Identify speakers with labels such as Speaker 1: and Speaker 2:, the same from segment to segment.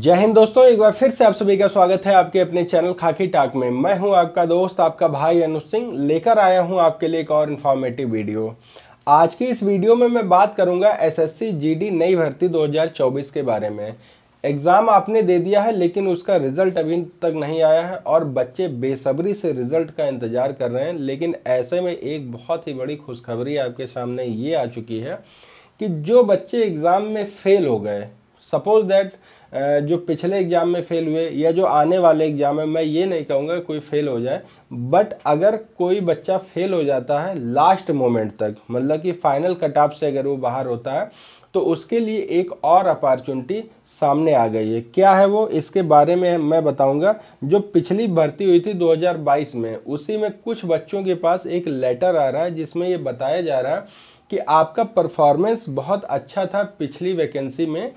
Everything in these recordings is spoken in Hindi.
Speaker 1: जय हिंद दोस्तों एक बार फिर से आप सभी का स्वागत है आपके अपने चैनल खाकी टाक में मैं हूं आपका दोस्त आपका भाई अनु सिंह लेकर आया हूं आपके लिए एक और इन्फॉर्मेटिव वीडियो आज की इस वीडियो में मैं बात करूंगा एसएससी जीडी नई भर्ती 2024 के बारे में एग्ज़ाम आपने दे दिया है लेकिन उसका रिज़ल्ट अभी तक नहीं आया है और बच्चे बेसब्री से रिज़ल्ट का इंतज़ार कर रहे हैं लेकिन ऐसे में एक बहुत ही बड़ी खुशखबरी आपके सामने ये आ चुकी है कि जो बच्चे एग्ज़ाम में फेल हो गए सपोज दैट जो पिछले एग्ज़ाम में फेल हुए या जो आने वाले एग्ज़ाम है मैं ये नहीं कहूँगा कोई फेल हो जाए बट अगर कोई बच्चा फेल हो जाता है लास्ट मोमेंट तक मतलब कि फाइनल कट ऑफ से अगर वो बाहर होता है तो उसके लिए एक और अपॉर्चुनिटी सामने आ गई है क्या है वो इसके बारे में मैं बताऊंगा जो पिछली भर्ती हुई थी 2022 में उसी में कुछ बच्चों के पास एक लेटर आ रहा है जिसमें ये बताया जा रहा है कि आपका परफॉर्मेंस बहुत अच्छा था पिछली वैकेंसी में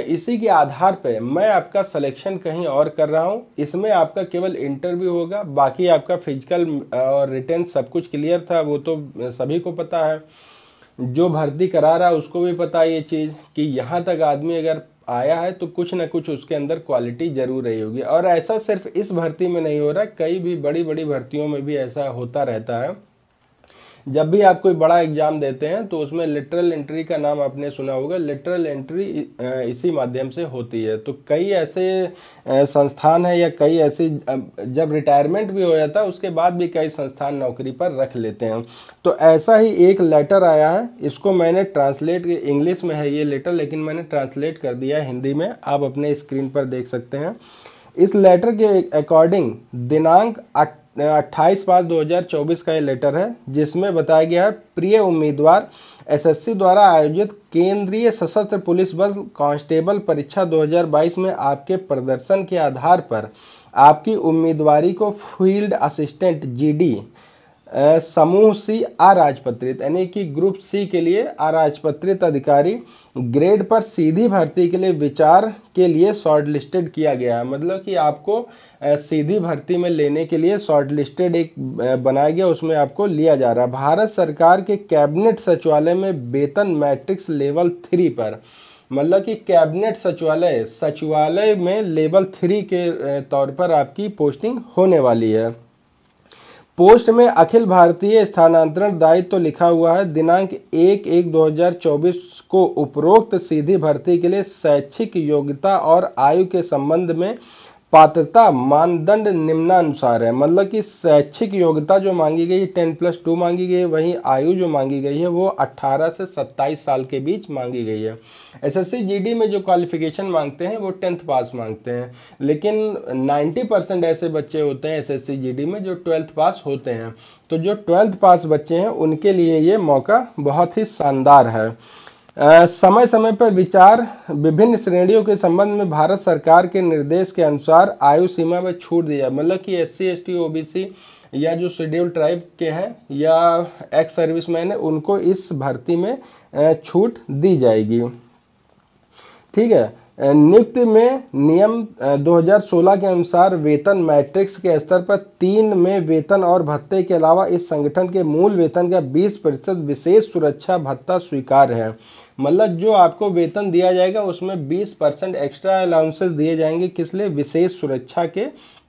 Speaker 1: इसी के आधार पर मैं आपका सिलेक्शन कहीं और कर रहा हूँ इसमें आपका केवल इंटरव्यू होगा बाकी आपका फिजिकल और रिटर्न सब कुछ क्लियर था वो तो सभी को पता है जो भर्ती करा रहा है उसको भी पता है ये चीज़ कि यहाँ तक आदमी अगर आया है तो कुछ ना कुछ उसके अंदर क्वालिटी जरूर रही होगी और ऐसा सिर्फ इस भर्ती में नहीं हो रहा कई भी बड़ी बड़ी भर्तियों में भी ऐसा होता रहता है जब भी आप कोई बड़ा एग्जाम देते हैं तो उसमें लिटरल एंट्री का नाम आपने सुना होगा लिटरल एंट्री इसी माध्यम से होती है तो कई ऐसे संस्थान हैं या कई ऐसे जब रिटायरमेंट भी हो जाता है उसके बाद भी कई संस्थान नौकरी पर रख लेते हैं तो ऐसा ही एक लेटर आया है इसको मैंने ट्रांसलेट इंग्लिश में है ये लेटर लेकिन मैंने ट्रांसलेट कर दिया है हिंदी में आप अपने स्क्रीन पर देख सकते हैं इस लेटर के अकॉर्डिंग दिनांक अट्ठाईस पाँच 2024 का ये लेटर है जिसमें बताया गया है प्रिय उम्मीदवार एसएससी द्वारा आयोजित केंद्रीय सशस्त्र पुलिस बल कांस्टेबल परीक्षा 2022 में आपके प्रदर्शन के आधार पर आपकी उम्मीदवारी को फील्ड असिस्टेंट जीडी समूह सी अराजपत्रित यानी कि ग्रुप सी के लिए अराजपत्रित अधिकारी ग्रेड पर सीधी भर्ती के लिए विचार के लिए शॉर्ट लिस्टेड किया गया है मतलब कि आपको सीधी भर्ती में लेने के लिए शॉर्ट लिस्टेड एक बनाया गया उसमें आपको लिया जा रहा है भारत सरकार के कैबिनेट सचिवालय में वेतन मैट्रिक्स लेवल थ्री पर मतलब कि कैबिनेट सचिवालय सचिवालय में लेवल थ्री के तौर पर आपकी पोस्टिंग होने वाली है पोस्ट में अखिल भारतीय स्थानांतरण दायित्व तो लिखा हुआ है दिनांक एक एक 2024 को उपरोक्त सीधी भर्ती के लिए शैक्षिक योग्यता और आयु के संबंध में पात्रता मानदंड निम्नानुसार है मतलब कि शैक्षिक योग्यता जो मांगी गई टेन प्लस टू मांगी गई है वहीं आयु जो मांगी गई है वो 18 से 27 साल के बीच मांगी गई है एसएससी जीडी में जो क्वालिफिकेशन मांगते हैं वो टेंथ पास मांगते हैं लेकिन 90 परसेंट ऐसे बच्चे होते हैं एसएससी जीडी में जो ट्वेल्थ पास होते हैं तो जो ट्वेल्थ पास बच्चे हैं उनके लिए ये मौका बहुत ही शानदार है समय समय पर विचार विभिन्न श्रेणियों के संबंध में भारत सरकार के निर्देश के अनुसार आयु सीमा में छूट दिया मतलब कि S C S T O B C या जो शेड्यूल ट्राइब के हैं या एक्स सर्विस मैन है उनको इस भर्ती में छूट दी जाएगी ठीक है नियुक्ति में नियम 2016 के अनुसार वेतन मैट्रिक्स के स्तर पर तीन में वेतन और भत्ते के अलावा इस संगठन के मूल वेतन का 20 प्रतिशत विशेष सुरक्षा भत्ता स्वीकार है मतलब जो आपको वेतन दिया जाएगा उसमें 20 परसेंट एक्स्ट्रा अलाउंसेस दिए जाएंगे किस लिए विशेष सुरक्षा के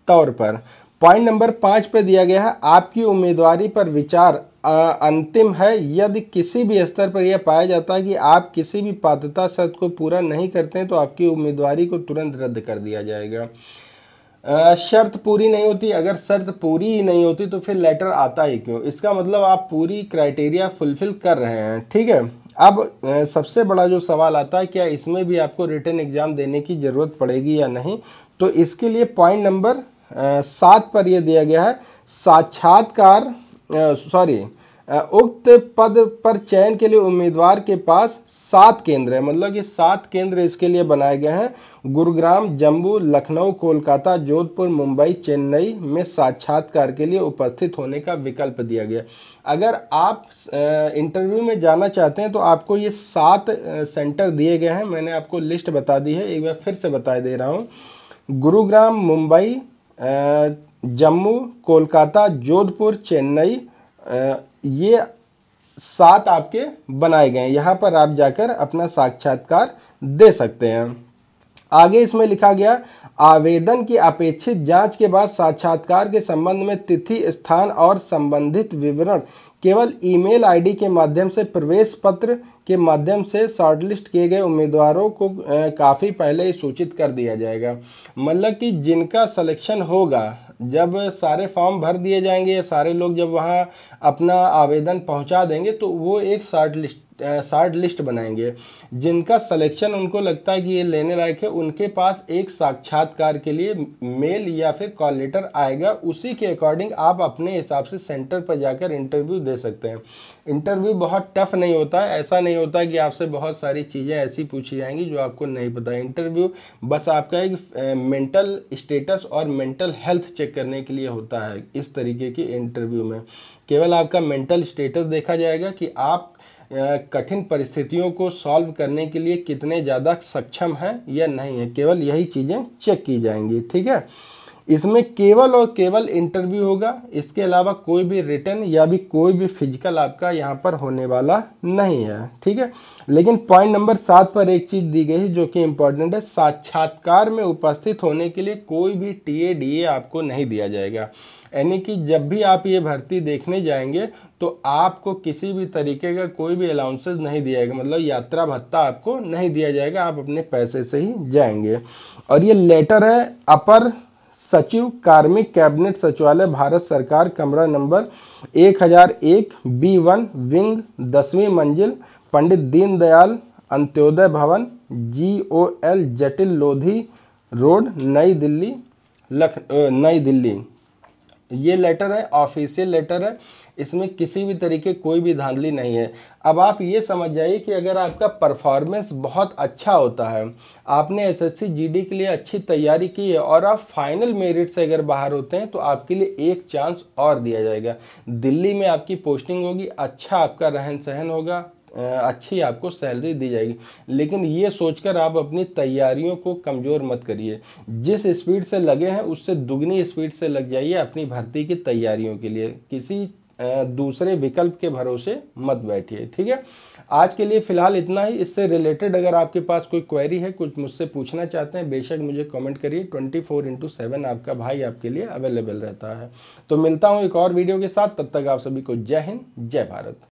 Speaker 1: तौर पर पॉइंट नंबर पाँच पे दिया गया है आपकी उम्मीदवारी पर विचार अंतिम है यदि किसी भी स्तर पर यह पाया जाता है कि आप किसी भी पात्रता शर्त को पूरा नहीं करते हैं तो आपकी उम्मीदवारी को तुरंत रद्द कर दिया जाएगा शर्त पूरी नहीं होती अगर शर्त पूरी ही नहीं होती तो फिर लेटर आता ही क्यों इसका मतलब आप पूरी क्राइटेरिया फुलफिल कर रहे हैं ठीक है अब सबसे बड़ा जो सवाल आता है क्या इसमें भी आपको रिटर्न एग्ज़ाम देने की ज़रूरत पड़ेगी या नहीं तो इसके लिए पॉइंट नंबर सात पर यह दिया गया है साक्षात्कार सॉरी उक्त पद पर चयन के लिए उम्मीदवार के पास सात केंद्र है मतलब ये सात केंद्र इसके लिए बनाए गए हैं गुरुग्राम जम्मू लखनऊ कोलकाता जोधपुर मुंबई चेन्नई में साक्षात्कार के लिए उपस्थित होने का विकल्प दिया गया अगर आप इंटरव्यू में जाना चाहते हैं तो आपको ये सात सेंटर दिए गए हैं मैंने आपको लिस्ट बता दी है एक बार फिर से बता दे रहा हूँ गुरुग्राम मुंबई जम्मू कोलकाता जोधपुर चेन्नई ये सात आपके बनाए गए हैं यहाँ पर आप जाकर अपना साक्षात्कार दे सकते हैं आगे इसमें लिखा गया आवेदन की अपेक्षित जांच के बाद साक्षात्कार के संबंध में तिथि स्थान और संबंधित विवरण केवल ईमेल आईडी के माध्यम से प्रवेश पत्र के माध्यम से शॉर्टलिस्ट किए गए उम्मीदवारों को काफ़ी पहले ही सूचित कर दिया जाएगा मतलब कि जिनका सिलेक्शन होगा जब सारे फॉर्म भर दिए जाएंगे या सारे लोग जब वहाँ अपना आवेदन पहुँचा देंगे तो वो एक शॉर्ट शार्ट लिस्ट बनाएंगे जिनका सिलेक्शन उनको लगता है कि ये लेने लायक है उनके पास एक साक्षात्कार के लिए मेल या फिर कॉल लेटर आएगा उसी के अकॉर्डिंग आप अपने हिसाब से सेंटर पर जाकर इंटरव्यू दे सकते हैं इंटरव्यू बहुत टफ नहीं होता है ऐसा नहीं होता कि आपसे बहुत सारी चीज़ें ऐसी पूछी जाएंगी जो आपको नहीं पता इंटरव्यू बस आपका एक मेंटल स्टेटस और मेंटल हेल्थ चेक करने के लिए होता है इस तरीके की इंटरव्यू में केवल आपका मेंटल स्टेटस देखा जाएगा कि आप कठिन परिस्थितियों को सॉल्व करने के लिए कितने ज़्यादा सक्षम हैं या नहीं है केवल यही चीज़ें चेक की जाएंगी ठीक है इसमें केवल और केवल इंटरव्यू होगा इसके अलावा कोई भी रिटर्न या भी कोई भी फिजिकल आपका यहाँ पर होने वाला नहीं है ठीक है लेकिन पॉइंट नंबर सात पर एक चीज़ दी गई है जो कि इम्पॉर्टेंट है साक्षात्कार में उपस्थित होने के लिए कोई भी टी ए आपको नहीं दिया जाएगा यानी कि जब भी आप ये भर्ती देखने जाएंगे तो आपको किसी भी तरीके का कोई भी अलाउंसेस नहीं दिया जाएगा मतलब यात्रा भत्ता आपको नहीं दिया जाएगा आप अपने पैसे से ही जाएंगे और ये लेटर है अपर सचिव कार्मिक कैबिनेट सचिवालय भारत सरकार कमरा नंबर 1001 बी वन विंग दसवीं मंजिल पंडित दीनदयाल अंत्योदय भवन जी ओ एल जटिल लोधी रोड नई दिल्ली लख नई दिल्ली ये लेटर है ऑफिशियल लेटर है इसमें किसी भी तरीके कोई भी धांधली नहीं है अब आप ये समझ जाइए कि अगर आपका परफॉर्मेंस बहुत अच्छा होता है आपने एसएससी जीडी के लिए अच्छी तैयारी की है और आप फाइनल मेरिट से अगर बाहर होते हैं तो आपके लिए एक चांस और दिया जाएगा दिल्ली में आपकी पोस्टिंग होगी अच्छा आपका रहन सहन होगा अच्छी आपको सैलरी दी जाएगी लेकिन ये सोचकर आप अपनी तैयारियों को कमज़ोर मत करिए जिस स्पीड से लगे हैं उससे दुगनी स्पीड से लग जाइए अपनी भर्ती की तैयारियों के लिए किसी दूसरे विकल्प के भरोसे मत बैठिए ठीक है आज के लिए फ़िलहाल इतना ही इससे रिलेटेड अगर आपके पास कोई क्वेरी है कुछ मुझसे पूछना चाहते हैं बेशक मुझे कमेंट करिए 24 फोर इंटू सेवन आपका भाई आपके लिए अवेलेबल रहता है तो मिलता हूँ एक और वीडियो के साथ तब तक आप सभी को जय हिंद जय भारत